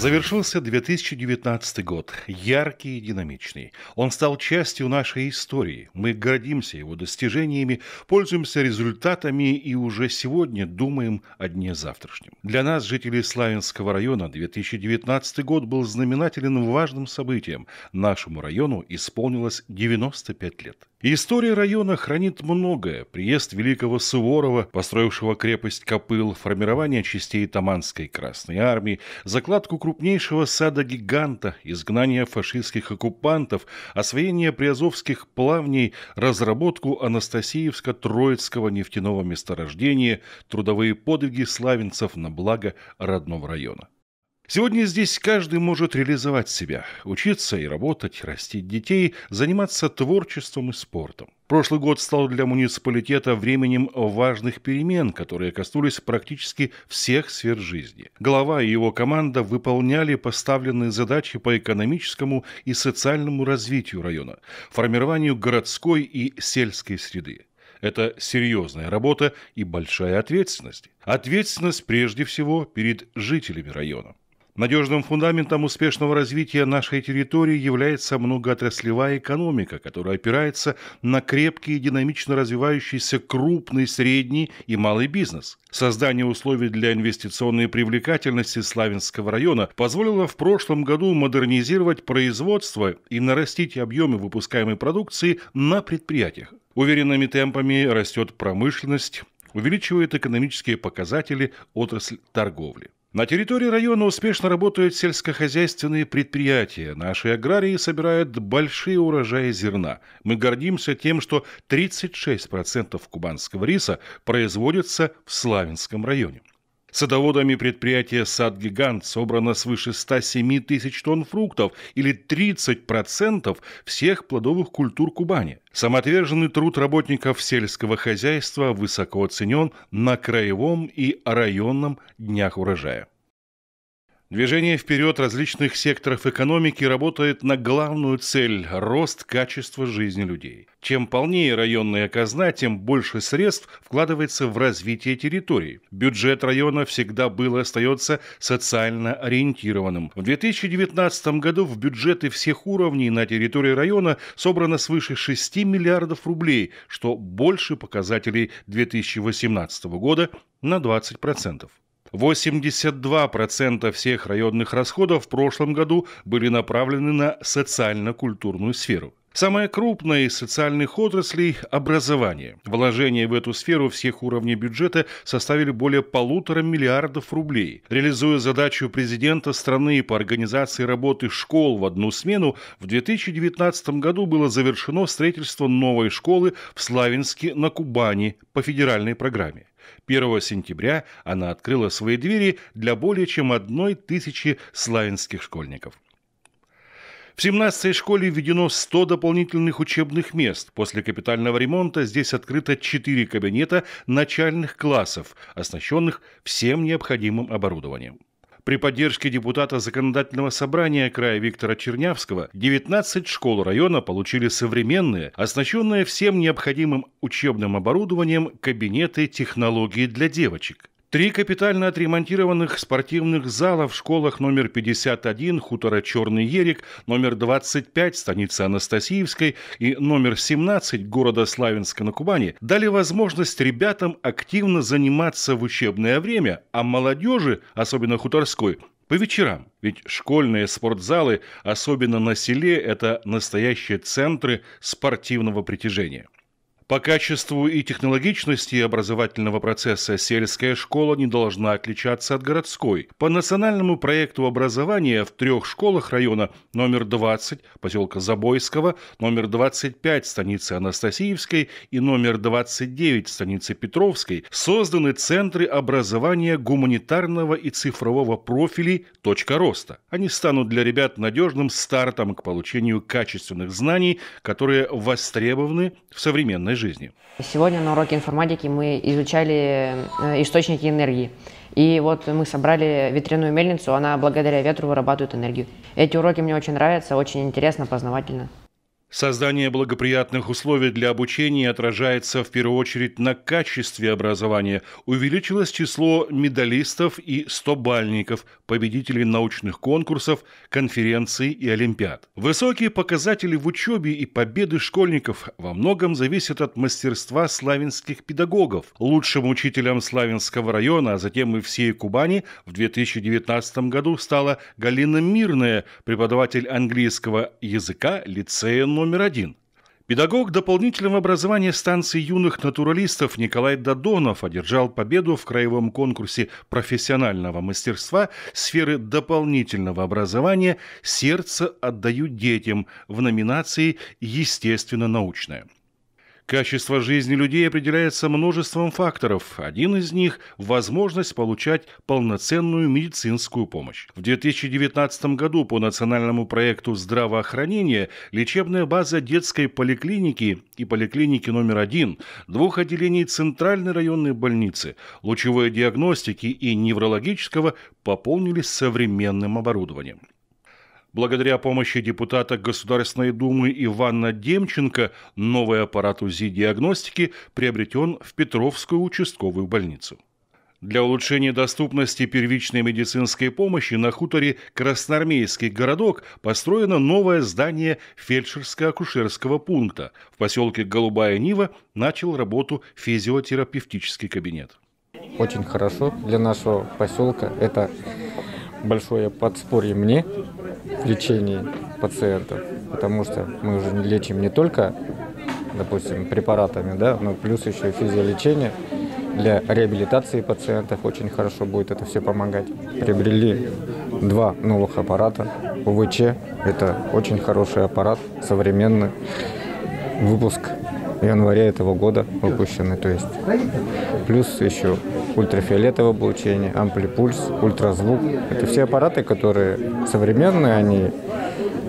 Завершился 2019 год, яркий и динамичный. Он стал частью нашей истории. Мы гордимся его достижениями, пользуемся результатами и уже сегодня думаем о дне завтрашнем. Для нас, жителей Славянского района, 2019 год был знаменателен важным событием. Нашему району исполнилось 95 лет. История района хранит многое. Приезд великого Суворова, построившего крепость Копыл, формирование частей Таманской Красной Армии, закладку круга крупнейшего сада-гиганта, изгнания фашистских оккупантов, освоение приазовских плавней, разработку Анастасиевско-Троицкого нефтяного месторождения, трудовые подвиги славянцев на благо родного района. Сегодня здесь каждый может реализовать себя, учиться и работать, растить детей, заниматься творчеством и спортом. Прошлый год стал для муниципалитета временем важных перемен, которые коснулись практически всех сфер жизни. Глава и его команда выполняли поставленные задачи по экономическому и социальному развитию района, формированию городской и сельской среды. Это серьезная работа и большая ответственность. Ответственность прежде всего перед жителями района. Надежным фундаментом успешного развития нашей территории является многоотраслевая экономика, которая опирается на крепкий и динамично развивающийся крупный, средний и малый бизнес. Создание условий для инвестиционной привлекательности Славянского района позволило в прошлом году модернизировать производство и нарастить объемы выпускаемой продукции на предприятиях. Уверенными темпами растет промышленность, увеличивает экономические показатели отрасль торговли. На территории района успешно работают сельскохозяйственные предприятия. Наши аграрии собирают большие урожаи зерна. Мы гордимся тем, что 36% кубанского риса производится в Славянском районе. Садоводами предприятия «Сад-гигант» собрано свыше 107 тысяч тонн фруктов или 30% всех плодовых культур Кубани. Самоотверженный труд работников сельского хозяйства высоко оценен на краевом и районном днях урожая. Движение вперед различных секторов экономики работает на главную цель – рост качества жизни людей. Чем полнее районная казна, тем больше средств вкладывается в развитие территории. Бюджет района всегда был и остается социально ориентированным. В 2019 году в бюджеты всех уровней на территории района собрано свыше 6 миллиардов рублей, что больше показателей 2018 года на 20%. 82% всех районных расходов в прошлом году были направлены на социально-культурную сферу. Самая крупная из социальных отраслей – образование. Вложения в эту сферу всех уровней бюджета составили более полутора миллиардов рублей. Реализуя задачу президента страны по организации работы школ в одну смену, в 2019 году было завершено строительство новой школы в Славянске на Кубани по федеральной программе. 1 сентября она открыла свои двери для более чем одной тысячи славянских школьников. В 17-й школе введено 100 дополнительных учебных мест. После капитального ремонта здесь открыто 4 кабинета начальных классов, оснащенных всем необходимым оборудованием при поддержке депутата Законодательного собрания края Виктора Чернявского 19 школ района получили современные, оснащенные всем необходимым учебным оборудованием кабинеты технологии для девочек. Три капитально отремонтированных спортивных зала в школах номер 51 хутора «Черный Ерик», номер 25 станицы Анастасиевской и номер 17 города Славянска на Кубани дали возможность ребятам активно заниматься в учебное время, а молодежи, особенно хуторской, по вечерам. Ведь школьные спортзалы, особенно на селе, это настоящие центры спортивного притяжения. По качеству и технологичности образовательного процесса сельская школа не должна отличаться от городской. По национальному проекту образования в трех школах района номер 20 поселка Забойского, номер 25 станицы Анастасиевской и номер 29 станицы Петровской созданы центры образования гуманитарного и цифрового профилей «Точка роста». Они станут для ребят надежным стартом к получению качественных знаний, которые востребованы в современной жизни жизни. Сегодня на уроке информатики мы изучали э, источники энергии. И вот мы собрали ветряную мельницу, она благодаря ветру вырабатывает энергию. Эти уроки мне очень нравятся, очень интересно, познавательно. Создание благоприятных условий для обучения отражается в первую очередь на качестве образования. Увеличилось число медалистов и стобальников, победителей научных конкурсов, конференций и олимпиад. Высокие показатели в учебе и победы школьников во многом зависят от мастерства славянских педагогов. Лучшим учителем Славянского района, а затем и всей Кубани в 2019 году стала Галина Мирная, преподаватель английского языка лицея номер один. Педагог дополнительного образования станции юных натуралистов Николай Додонов одержал победу в краевом конкурсе профессионального мастерства сферы дополнительного образования «Сердце отдают детям» в номинации «Естественно-научное». Качество жизни людей определяется множеством факторов. Один из них – возможность получать полноценную медицинскую помощь. В 2019 году по национальному проекту здравоохранения лечебная база детской поликлиники и поликлиники номер один, двух отделений Центральной районной больницы, лучевой диагностики и неврологического пополнились современным оборудованием. Благодаря помощи депутата Государственной Думы Ивана Демченко новый аппарат УЗИ-диагностики приобретен в Петровскую участковую больницу. Для улучшения доступности первичной медицинской помощи на хуторе Красноармейский городок построено новое здание фельдшерско-акушерского пункта. В поселке Голубая Нива начал работу физиотерапевтический кабинет. Очень хорошо для нашего поселка. Это большое подспорье мне, в лечении пациентов, потому что мы уже лечим не только, допустим, препаратами, да, но плюс еще и физиолечение для реабилитации пациентов очень хорошо будет это все помогать. Приобрели два новых аппарата. УВЧ – это очень хороший аппарат, современный. Выпуск января этого года выпущены. То есть плюс еще ультрафиолетовое облучение, амплипульс, ультразвук. Это все аппараты, которые современные, они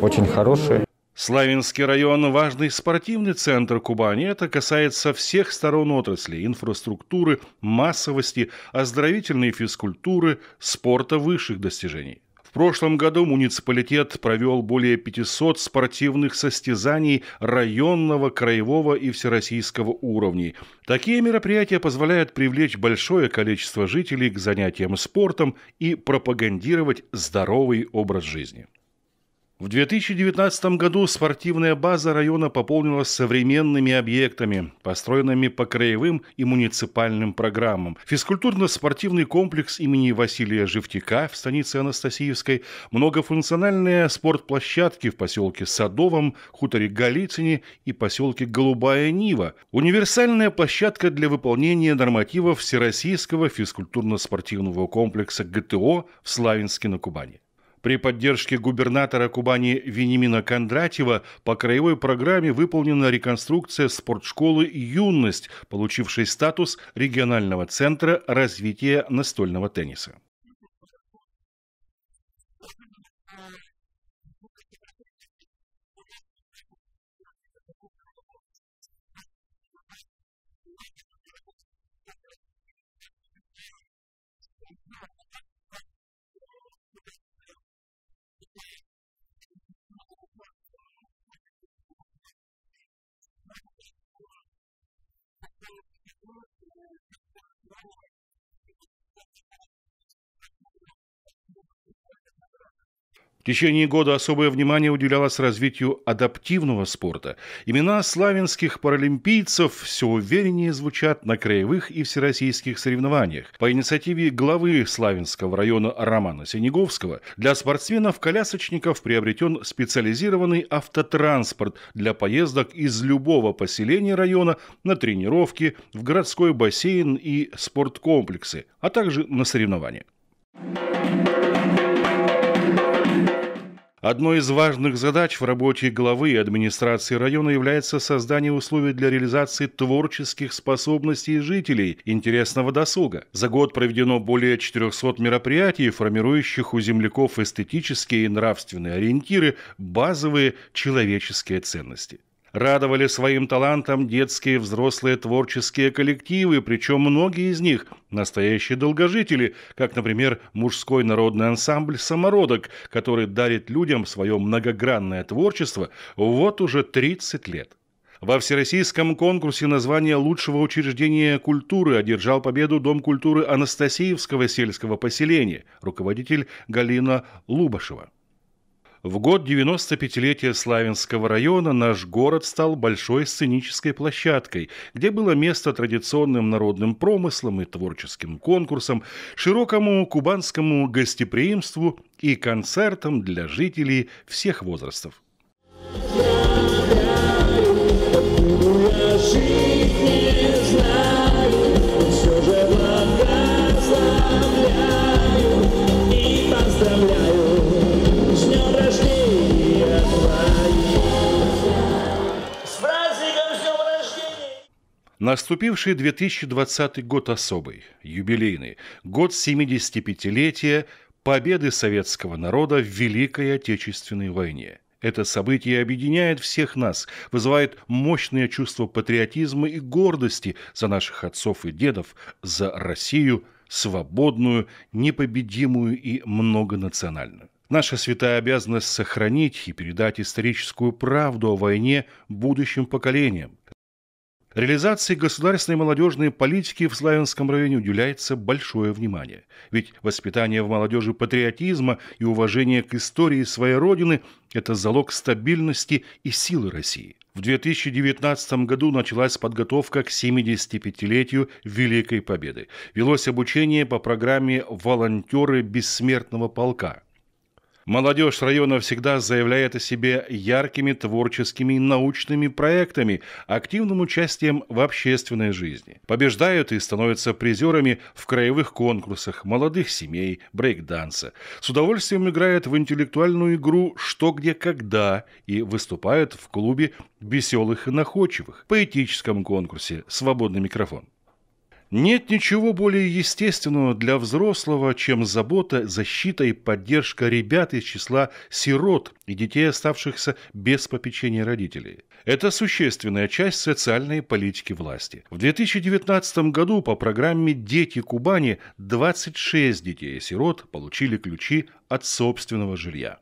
очень хорошие. Славянский район – важный спортивный центр Кубани. Это касается всех сторон отрасли – инфраструктуры, массовости, оздоровительной физкультуры, спорта высших достижений. В прошлом году муниципалитет провел более 500 спортивных состязаний районного, краевого и всероссийского уровней. Такие мероприятия позволяют привлечь большое количество жителей к занятиям спортом и пропагандировать здоровый образ жизни. В 2019 году спортивная база района пополнилась современными объектами, построенными по краевым и муниципальным программам. Физкультурно-спортивный комплекс имени Василия Живтика в станице Анастасиевской, многофункциональные спортплощадки в поселке Садовом, хуторе Голицыне и поселке Голубая Нива, универсальная площадка для выполнения нормативов Всероссийского физкультурно-спортивного комплекса ГТО в Славянске на Кубани. При поддержке губернатора Кубани Венимина Кондратьева по краевой программе выполнена реконструкция спортшколы «Юность», получившей статус регионального центра развития настольного тенниса. течение года особое внимание уделялось развитию адаптивного спорта. Имена славянских паралимпийцев все увереннее звучат на краевых и всероссийских соревнованиях. По инициативе главы Славянского района Романа Синеговского для спортсменов-колясочников приобретен специализированный автотранспорт для поездок из любого поселения района на тренировки, в городской бассейн и спорткомплексы, а также на соревнования. Одной из важных задач в работе главы и администрации района является создание условий для реализации творческих способностей жителей интересного досуга. За год проведено более 400 мероприятий, формирующих у земляков эстетические и нравственные ориентиры, базовые человеческие ценности радовали своим талантом детские и взрослые творческие коллективы, причем многие из них – настоящие долгожители, как, например, мужской народный ансамбль «Самородок», который дарит людям свое многогранное творчество вот уже 30 лет. Во всероссийском конкурсе название лучшего учреждения культуры одержал победу Дом культуры Анастасиевского сельского поселения, руководитель Галина Лубашева. В год 95-летия Славянского района наш город стал большой сценической площадкой, где было место традиционным народным промыслам и творческим конкурсам, широкому кубанскому гостеприимству и концертам для жителей всех возрастов. Наступивший 2020 год особый, юбилейный, год 75-летия победы советского народа в Великой Отечественной войне. Это событие объединяет всех нас, вызывает мощное чувство патриотизма и гордости за наших отцов и дедов, за Россию, свободную, непобедимую и многонациональную. Наша святая обязанность сохранить и передать историческую правду о войне будущим поколениям, Реализации государственной молодежной политики в Славянском районе уделяется большое внимание. Ведь воспитание в молодежи патриотизма и уважение к истории своей родины – это залог стабильности и силы России. В 2019 году началась подготовка к 75-летию Великой Победы. Велось обучение по программе «Волонтеры бессмертного полка». Молодежь района всегда заявляет о себе яркими творческими и научными проектами, активным участием в общественной жизни. Побеждают и становятся призерами в краевых конкурсах, молодых семей, брейкданса. С удовольствием играют в интеллектуальную игру «Что, где, когда» и выступают в клубе «Веселых и находчивых» поэтическом конкурсе «Свободный микрофон». Нет ничего более естественного для взрослого, чем забота, защита и поддержка ребят из числа сирот и детей, оставшихся без попечения родителей. Это существенная часть социальной политики власти. В 2019 году по программе «Дети Кубани» 26 детей-сирот получили ключи от собственного жилья.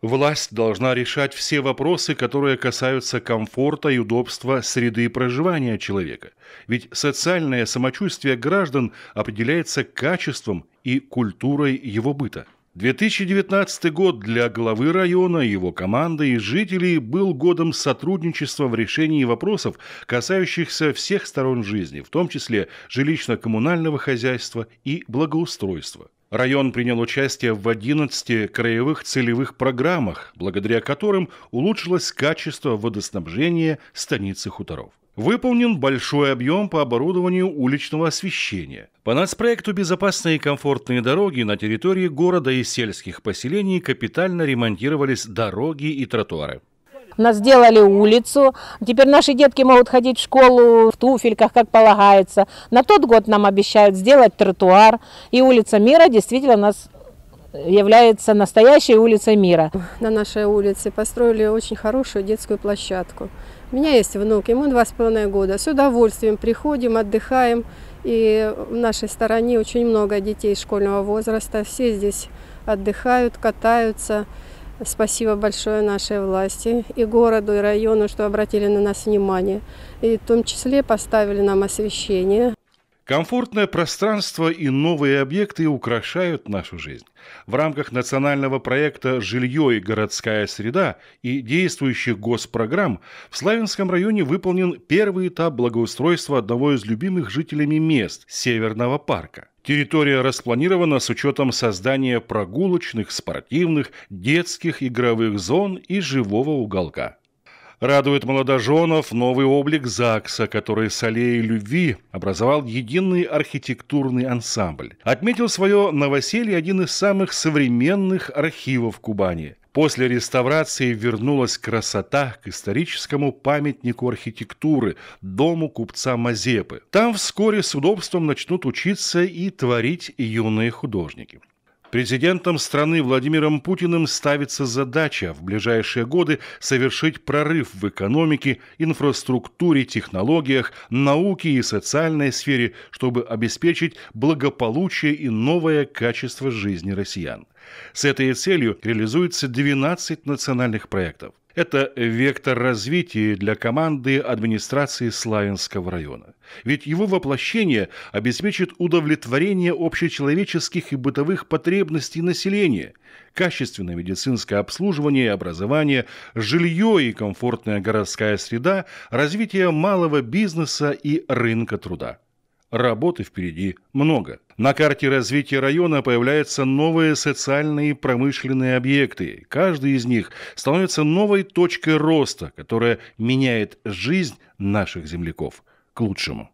Власть должна решать все вопросы, которые касаются комфорта и удобства среды проживания человека. Ведь социальное самочувствие граждан определяется качеством и культурой его быта. 2019 год для главы района, его команды и жителей был годом сотрудничества в решении вопросов, касающихся всех сторон жизни, в том числе жилищно-коммунального хозяйства и благоустройства. Район принял участие в 11 краевых целевых программах, благодаря которым улучшилось качество водоснабжения станицы хуторов. Выполнен большой объем по оборудованию уличного освещения. По нацпроекту «Безопасные и комфортные дороги» на территории города и сельских поселений капитально ремонтировались дороги и тротуары нас сделали улицу. Теперь наши детки могут ходить в школу в туфельках, как полагается. На тот год нам обещают сделать тротуар. И улица Мира действительно у нас является настоящей улицей мира. На нашей улице построили очень хорошую детскую площадку. У меня есть внук, ему два с половиной года. С удовольствием приходим, отдыхаем. И в нашей стороне очень много детей школьного возраста. Все здесь отдыхают, катаются. Спасибо большое нашей власти и городу, и району, что обратили на нас внимание. И в том числе поставили нам освещение. Комфортное пространство и новые объекты украшают нашу жизнь. В рамках национального проекта «Жилье и городская среда» и действующих госпрограмм в Славянском районе выполнен первый этап благоустройства одного из любимых жителями мест – Северного парка. Территория распланирована с учетом создания прогулочных, спортивных, детских игровых зон и живого уголка. Радует молодоженов новый облик ЗАГСа, который с аллеей любви образовал единый архитектурный ансамбль. Отметил свое новоселье один из самых современных архивов Кубани. После реставрации вернулась красота к историческому памятнику архитектуры, дому купца Мазепы. Там вскоре с удобством начнут учиться и творить юные художники. Президентом страны Владимиром Путиным ставится задача в ближайшие годы совершить прорыв в экономике, инфраструктуре, технологиях, науке и социальной сфере, чтобы обеспечить благополучие и новое качество жизни россиян. С этой целью реализуется 12 национальных проектов – это вектор развития для команды администрации Славянского района. Ведь его воплощение обеспечит удовлетворение общечеловеческих и бытовых потребностей населения, качественное медицинское обслуживание и образование, жилье и комфортная городская среда, развитие малого бизнеса и рынка труда. Работы впереди много. На карте развития района появляются новые социальные и промышленные объекты. Каждый из них становится новой точкой роста, которая меняет жизнь наших земляков к лучшему.